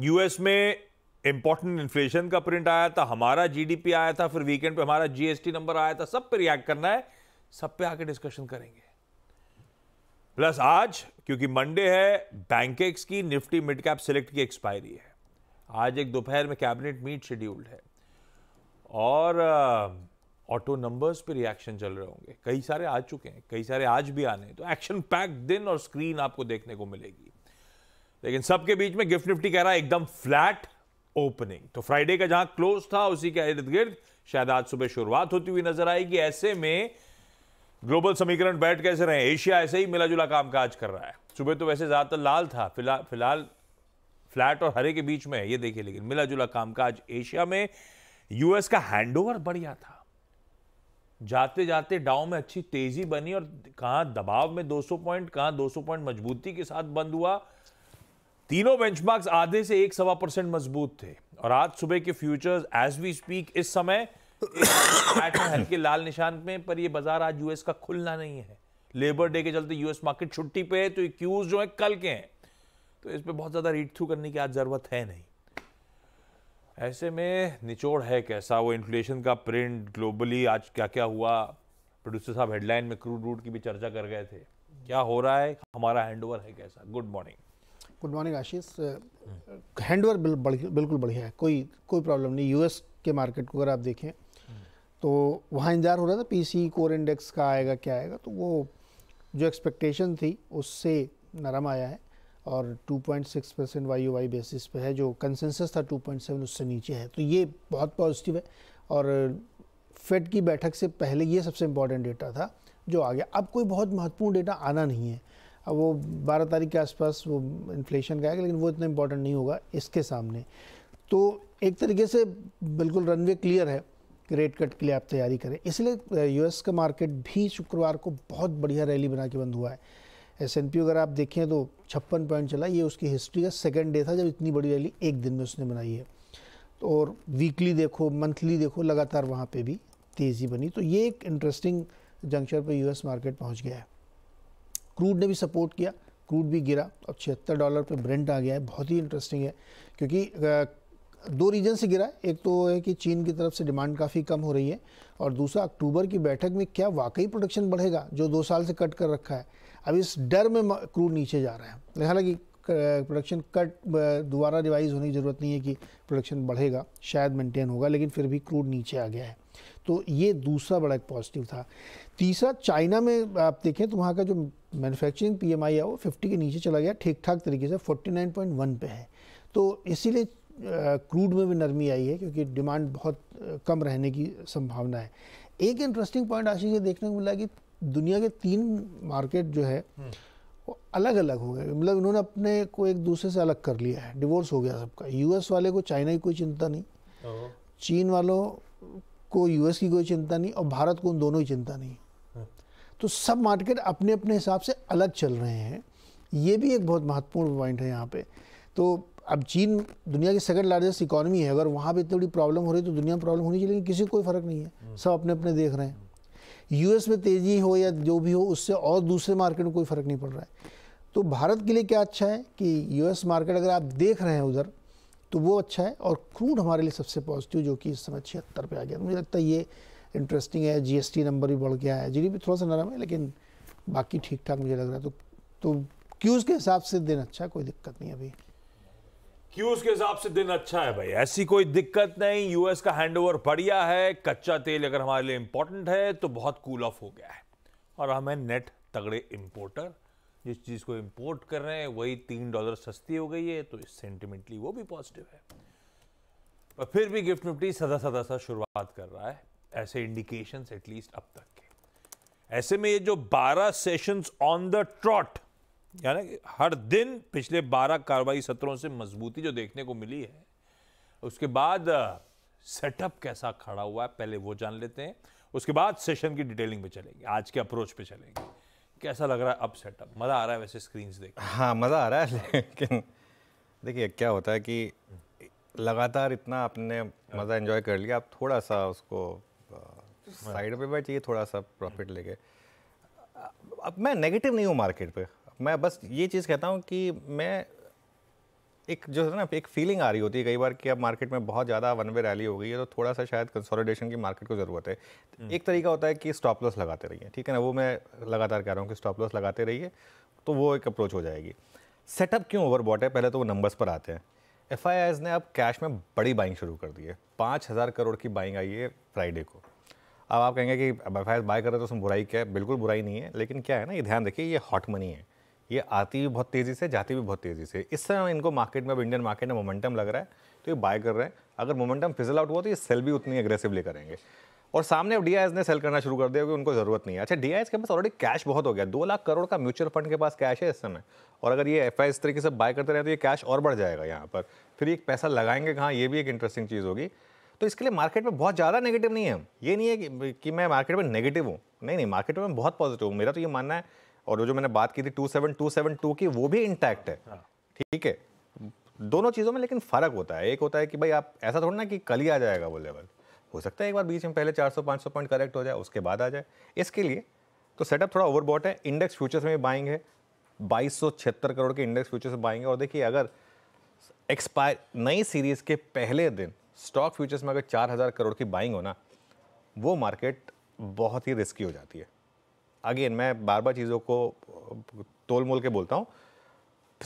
US में important inflation का print आया था हमारा जीडीपी आया था फिर वीकेंड पे हमारा जीएसटी नंबर आया था सब पे रिएक्ट करना है सब पे आके डिस्कशन करेंगे प्लस आज क्योंकि मंडे है बैंकेक्स की निफ्टी मिड कैप सिलेक्ट की एक्सपायरी है आज एक दोपहर में कैबिनेट मीट शेड्यूल्ड है और ऑटो uh, नंबर्स पे रिएक्शन चल रहे होंगे कई सारे आ चुके हैं कई सारे आज भी आने तो एक्शन पैक दिन और स्क्रीन आपको देखने को मिलेगी लेकिन सबके बीच में गिफ्ट निफ्टी कह रहा है एकदम फ्लैट ओपनिंग तो फ्राइडे का जहां क्लोज था उसी के इर्द गिर्द शायद आज सुबह शुरुआत होती हुई नजर आएगी ऐसे में ग्लोबल समीकरण बैठ कैसे रहे एशिया ऐसे ही मिला जुला काम काज कर रहा है सुबह तो वैसे ज़्यादातर लाल था फिलहाल फिलहाल फ्लैट और हरे के बीच में है ये देखिए लेकिन मिला जुला कामकाज एशिया में यूएस का हैंडओवर बढ़िया था जाते जाते डाउ में अच्छी तेजी बनी और कहा दबाव में 200 पॉइंट कहाँ 200 पॉइंट मजबूती के साथ बंद हुआ तीनों बेंचमार्क्स आधे से एक सवा परसेंट मजबूत थे और आज सुबह के फ्यूचर्स एज वी स्पीक इस समय हल्के लाल निशान में पर यह बाजार आज यूएस का खुलना नहीं है लेबर डे के चलते यूएस मार्केट छुट्टी पे है तो क्यूज जो है कल के हैं तो इस पर बहुत ज़्यादा रीड थ्रू करने की आज ज़रूरत है नहीं ऐसे में निचोड़ है कैसा वो इन्फ्लेशन का प्रिंट ग्लोबली आज क्या क्या हुआ प्रोड्यूसर साहब हेडलाइन में क्रूड रूट की भी चर्चा कर गए थे क्या हो रहा है हमारा हैंडओवर है कैसा good morning good morning Ashish handover बिल्कुल बढ़िया है कोई कोई प्रॉब्लम नहीं यूएस के मार्केट को अगर आप देखें हम्म। तो वहाँ इंतजार हो रहा था पीसी कोर इंडेक्स का आएगा क्या आएगा तो वो जो एक्सपेक्टेशन थी उससे नरम आया है और 2.6 percent Y O Y basis पे है जो कंसेंसस था 2.7 उससे नीचे है तो ये बहुत पॉजिटिव है और फेड की बैठक से पहले ये सबसे इम्पॉर्टेंट डेटा था जो आ गया अब कोई बहुत महत्वपूर्ण डेटा आना नहीं है अब वो बारह तारीख के आसपास वो इन्फ्लेशन का आएगा लेकिन वो इतना इम्पोर्टेंट नहीं होगा इसके सामने तो एक तरीके से बिल्कुल रनवे क्लियर है कि रेट कट के लिए आप तैयारी करें इसलिए यूएस का मार्केट भी शुक्रवार को बहुत बढ़िया रैली बना के बंद हुआ है एस अगर आप देखें तो छप्पन पॉइंट चला ये उसकी हिस्ट्री का सेकेंड डे था जब इतनी बड़ी रैली एक दिन में उसने बनाई है तो और वीकली देखो मंथली देखो लगातार वहाँ पे भी तेज़ी बनी तो ये एक इंटरेस्टिंग जंक्शन पर यूएस मार्केट पहुँच गया है क्रूड ने भी सपोर्ट किया क्रूड भी गिरा अब छिहत्तर डॉलर पे ब्रेंट आ गया है बहुत ही इंटरेस्टिंग है क्योंकि दो रीजन से गिरा है एक तो है कि चीन की तरफ से डिमांड काफ़ी कम हो रही है और दूसरा अक्टूबर की बैठक में क्या वाकई प्रोडक्शन बढ़ेगा जो दो साल से कट कर रखा है अब इस डर में क्रूड नीचे जा रहा है हालांकि प्रोडक्शन कट दोबारा रिवाइज होने की ज़रूरत नहीं है कि प्रोडक्शन बढ़ेगा शायद मेंटेन होगा लेकिन फिर भी क्रूड नीचे आ गया है तो ये दूसरा बड़ा एक पॉजिटिव था तीसरा चाइना में आप देखें तो वहाँ का जो मैन्युफैक्चरिंग पीएमआई है वो 50 के नीचे चला गया ठीक ठाक तरीके से 49.1 पे है तो इसीलिए क्रूड में भी नरमी आई है क्योंकि डिमांड बहुत कम रहने की संभावना है एक इंटरेस्टिंग पॉइंट आशीष ये देखने को मिला कि दुनिया के तीन मार्केट जो है हम्म। वो अलग अलग हो गए मतलब इन्होंने अपने को एक दूसरे से अलग कर लिया है डिवोर्स हो गया सबका यूएस वाले को चाइना की कोई चिंता नहीं चीन वालों को यूएस की कोई चिंता नहीं और भारत को उन दोनों की चिंता नहीं हाँ। तो सब मार्केट अपने अपने हिसाब से अलग चल रहे हैं ये भी एक बहुत महत्वपूर्ण पॉइंट है यहाँ पे तो अब चीन दुनिया की सेकंड लार्जेस्ट इकोनॉमी है अगर वहाँ पर इतनी बड़ी प्रॉब्लम हो रही तो दुनिया में प्रॉब्लम होनी चाहिए लेकिन किसी को कोई फ़र्क नहीं है हाँ। सब अपने अपने देख रहे हैं यूएस में तेज़ी हो या जो भी हो उससे और दूसरे मार्केट में कोई फ़र्क नहीं पड़ रहा है तो भारत के लिए क्या अच्छा है कि यूएस मार्केट अगर आप देख रहे हैं उधर तो वो अच्छा है और क्रूड हमारे लिए सबसे पॉजिटिव जो कि इस समय छिहत्तर पे आ गया मुझे लगता है ये इंटरेस्टिंग है जीएसटी नंबर भी बढ़ गया है जी भी थोड़ा सा नरम है लेकिन बाकी ठीक ठाक मुझे लग रहा है तो तो क्यूज़ के हिसाब से दिन अच्छा कोई दिक्कत नहीं अभी क्यूज के हिसाब से दिन अच्छा है भाई ऐसी कोई दिक्कत नहीं यूएस का ओवर बढ़िया है कच्चा तेल अगर हमारे लिए इंपॉर्टेंट है तो बहुत कूल ऑफ हो गया है और हमें नेट तगड़े इम्पोर्टर जिस चीज़ को इम्पोर्ट कर रहे हैं वही तीन डॉलर सस्ती हो गई है तो सेंटिमेंटली वो भी पॉजिटिव है पर फिर भी गिफ्ट निफ्टी सदा सदा सा शुरुआत कर रहा है ऐसे इंडिकेशंस एटलीस्ट अब तक के ऐसे में ये जो 12 सेशंस ऑन द ट्रॉट यानी हर दिन पिछले 12 कार्रवाई सत्रों से मजबूती जो देखने को मिली है उसके बाद सेटअप कैसा खड़ा हुआ है पहले वो जान लेते हैं उसके बाद सेशन की डिटेलिंग पे चलेंगे आज के अप्रोच पे चलेंगे कैसा लग रहा है अब सेटअप मज़ा आ रहा है वैसे स्क्रीन देख हाँ मज़ा आ रहा है लेकिन देखिए क्या होता है कि लगातार इतना आपने हाँ। मज़ा इन्जॉय कर लिया आप थोड़ा सा उसको साइड हाँ। पे बैठिए थोड़ा सा प्रॉफिट लेके अब मैं नेगेटिव नहीं हूँ मार्केट पे मैं बस ये चीज़ कहता हूँ कि मैं एक जो है ना एक फीलिंग आ रही होती है कई बार कि अब मार्केट में बहुत ज़्यादा वन वे रैली हो गई है तो थोड़ा सा शायद कंसोलिडेशन की मार्केट को ज़रूरत है हम्म। एक तरीका होता है कि स्टॉप लॉस लगाते रहिए ठीक है ना वो मैं लगातार कह रहा हूँ कि स्टॉप लॉस लगाते रहिए तो वो एक अप्रोच हो जाएगी सेटअप क्यों ओवरबॉट है पहले तो वो नंबर्स पर आते हैं एफ ने अब कैश में बड़ी बाइंग शुरू कर दी है पाँच हज़ार करोड़ की बाइंग आई है फ्राइडे को अब आप कहेंगे कि एफ बाय कर रहे हो तो उसमें बुराई क्या है बिल्कुल बुराई नहीं है लेकिन क्या है ना ये ध्यान रखिए ये हॉट मनी है ये आती भी बहुत तेज़ी से जाती भी बहुत तेज़ी से इस समय इनको मार्केट में अब इंडियन मार्केट में मोमेंटम लग रहा है तो ये बाय कर रहे हैं अगर मोमेंटम फिजल आउट हुआ तो ये सेल भी उतनी एग्रेसिवली करेंगे और सामने अब डी ने सेल करना शुरू कर दिया क्योंकि उनको ज़रूरत नहीं है अच्छा डी के पास ऑलरेडी कैश बहुत हो गया दो लाख करोड़ का म्यूचुअल फंड के पास कैश है इस समय और अगर ये एफ इस तरीके से बाय करते रहे तो ये कैश और बढ़ जाएगा यहाँ पर फिर एक पैसा लगाएंगे कहाँ ये भी एक इंटरेस्टिंग चीज़ होगी तो इसके लिए मार्केट में बहुत ज़्यादा नेगेटिव नहीं है ये नहीं है कि, कि मैं मार्केट में नेगेटिव हूँ नहीं नहीं मार्केट में बहुत पॉजिटिव हूँ मेरा तो ये मानना है और वो जो मैंने बात की थी two seven two seven two की वो भी इंटैक्ट है हाँ। ठीक है दोनों चीज़ों में लेकिन फ़र्क होता है एक होता है कि भाई आप ऐसा थोड़ा ना कि कल ही आ जाएगा वो लेवल हो सकता है एक बार बीच में पहले 400 500 पॉइंट करेक्ट हो जाए उसके बाद आ जाए इसके लिए तो सेटअप थोड़ा ओवरबॉट है इंडेक्स फ्यूचर्स में भी बाइंग है बाईस करोड़ के इंडेक्स फ्यूचर्स में बाइंग है और देखिए अगर एक्सपायर नई सीरीज़ के पहले दिन स्टॉक फ्यूचर्स में अगर चार हज़ार करोड़ की बाइंग हो ना वो मार्केट बहुत ही रिस्की हो जाती है अगेन मैं बार बार चीज़ों को तोल मोल के बोलता हूँ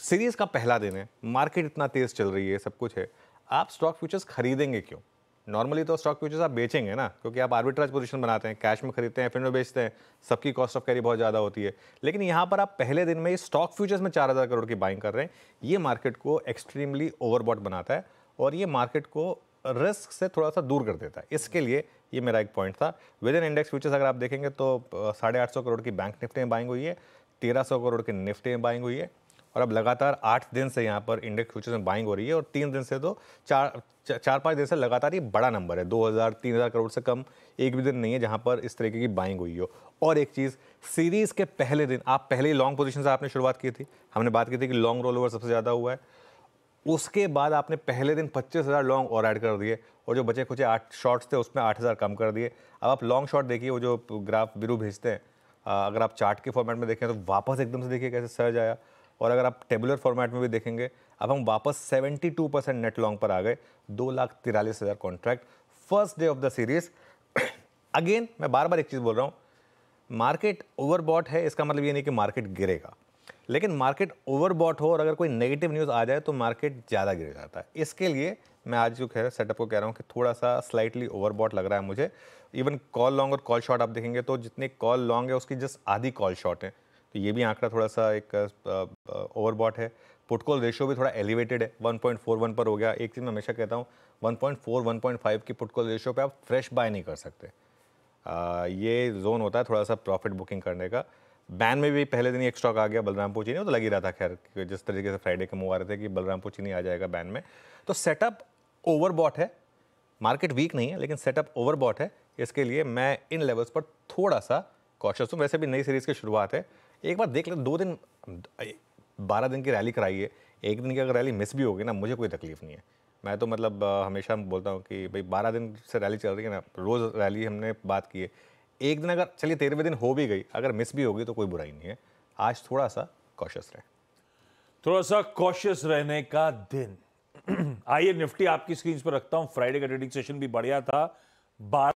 सीरीज़ का पहला दिन है मार्केट इतना तेज़ चल रही है सब कुछ है आप स्टॉक फ्यूचर्स खरीदेंगे क्यों नॉर्मली तो स्टॉक फ्यूचर्स आप बेचेंगे ना क्योंकि आप आर्बिट्राज पोजीशन बनाते हैं कैश में खरीदते हैं फिर में बेचते हैं सबकी कॉस्ट ऑफ कैरी बहुत ज़्यादा होती है लेकिन यहाँ पर आप पहले दिन में स्टॉक फ्यूचर्स में चार हज़ार करोड़ की बाइंग कर रहे हैं ये मार्केट को एक्सट्रीमली ओवरबॉट बनाता है और ये मार्केट को रिस्क से थोड़ा सा दूर कर देता है इसके लिए ये मेरा एक पॉइंट था विद इन इंडेक्स फ्यूचर्स अगर आप देखेंगे तो साढ़े आठ सौ करोड़ की बैंक निफ्टी में बाइंग हुई है तेरह सौ करोड़ की निफ्टी में बाइंग हुई है और अब लगातार आठ दिन से यहाँ पर इंडेक्स फ्यूचर्स में बाइंग हो रही है और तीन दिन से तो चार चार पाँच दिन से लगातार ये बड़ा नंबर है दो हज़ार तीन हज़ार करोड़ से कम एक भी दिन नहीं है जहाँ पर इस तरीके की बाइंग हुई हो और एक चीज़ सीरीज़ के पहले दिन आप पहले ही लॉन्ग पोजिशन से आपने शुरुआत की थी हमने बात की थी कि लॉन्ग रोल ओवर सबसे ज़्यादा हुआ है उसके बाद आपने पहले दिन पच्चीस हज़ार लॉन्ग और ऐड कर दिए और जो बचे कुछ आठ शॉट्स थे उसमें आठ हज़ार कम कर दिए अब आप लॉन्ग शॉट देखिए वो जो ग्राफ बिरू भेजते हैं अगर आप चार्ट के फॉर्मेट में देखें तो वापस एकदम से देखिए कैसे सर्ज आया और अगर आप टेबुलर फॉर्मेट में भी देखेंगे अब हम वापस 72 परसेंट नेट लॉन्ग पर आ गए दो लाख तिरालीस हज़ार contract first day of the series again मैं बार बार एक चीज़ बोल रहा हूँ मार्केट ओवरबॉट है इसका मतलब ये नहीं कि मार्केट गिरेगा लेकिन मार्केट ओवरबॉट हो और अगर कोई नेगेटिव न्यूज़ आ जाए तो मार्केट ज़्यादा गिर जाता है इसके लिए मैं आज जो कह रहा सेटअप को कह रहा हूँ कि थोड़ा सा स्लाइटली ओवरबॉट लग रहा है मुझे इवन कॉल लॉन्ग और कॉल शॉट आप देखेंगे तो जितने कॉल लॉन्ग है उसकी जस्ट आधी कॉल शॉट है तो ये भी आंकड़ा थोड़ा सा एक ओवरबॉट है पुटकॉल रेशियो भी थोड़ा एलिवेटेड है 1.41 पर हो गया एक चीज़ मैं हमेशा कहता हूँ 1.4 1.5 की पुटकॉल रेशियो पे आप फ्रेश बाय नहीं कर सकते आ, ये जोन होता है थोड़ा सा प्रॉफिट बुकिंग करने का बैन में भी पहले दिन ही एक स्टॉक आ गया बलरामपुर चीनी वो तो लग ही रहा था खैर जिस तरीके से फ्राइडे के मूव आ रहे थे कि बलरामपुर चीनी आ जाएगा बैन में तो सेटअप ओवरबॉट है मार्केट वीक नहीं है लेकिन सेटअप ओवरबॉट है इसके लिए मैं इन लेवल्स पर थोड़ा सा कॉशस हूँ वैसे भी नई सीरीज़ की शुरुआत है एक बार देख ले दो दिन बारह दिन की रैली कराइए एक दिन की अगर रैली मिस भी होगी ना मुझे कोई तकलीफ नहीं है मैं तो मतलब हमेशा बोलता हूँ कि भाई बारह दिन से रैली चल रही है ना रोज़ रैली हमने बात की है एक दिन अगर चलिए तेरहवें दिन हो भी गई अगर मिस भी होगी तो कोई बुराई नहीं है आज थोड़ा सा कॉशियस रहे थोड़ा सा कॉशियस रहने का दिन आइए निफ्टी आपकी स्क्रीन पर रखता हूं फ्राइडे का ट्रेडिंग सेशन भी बढ़िया था बारह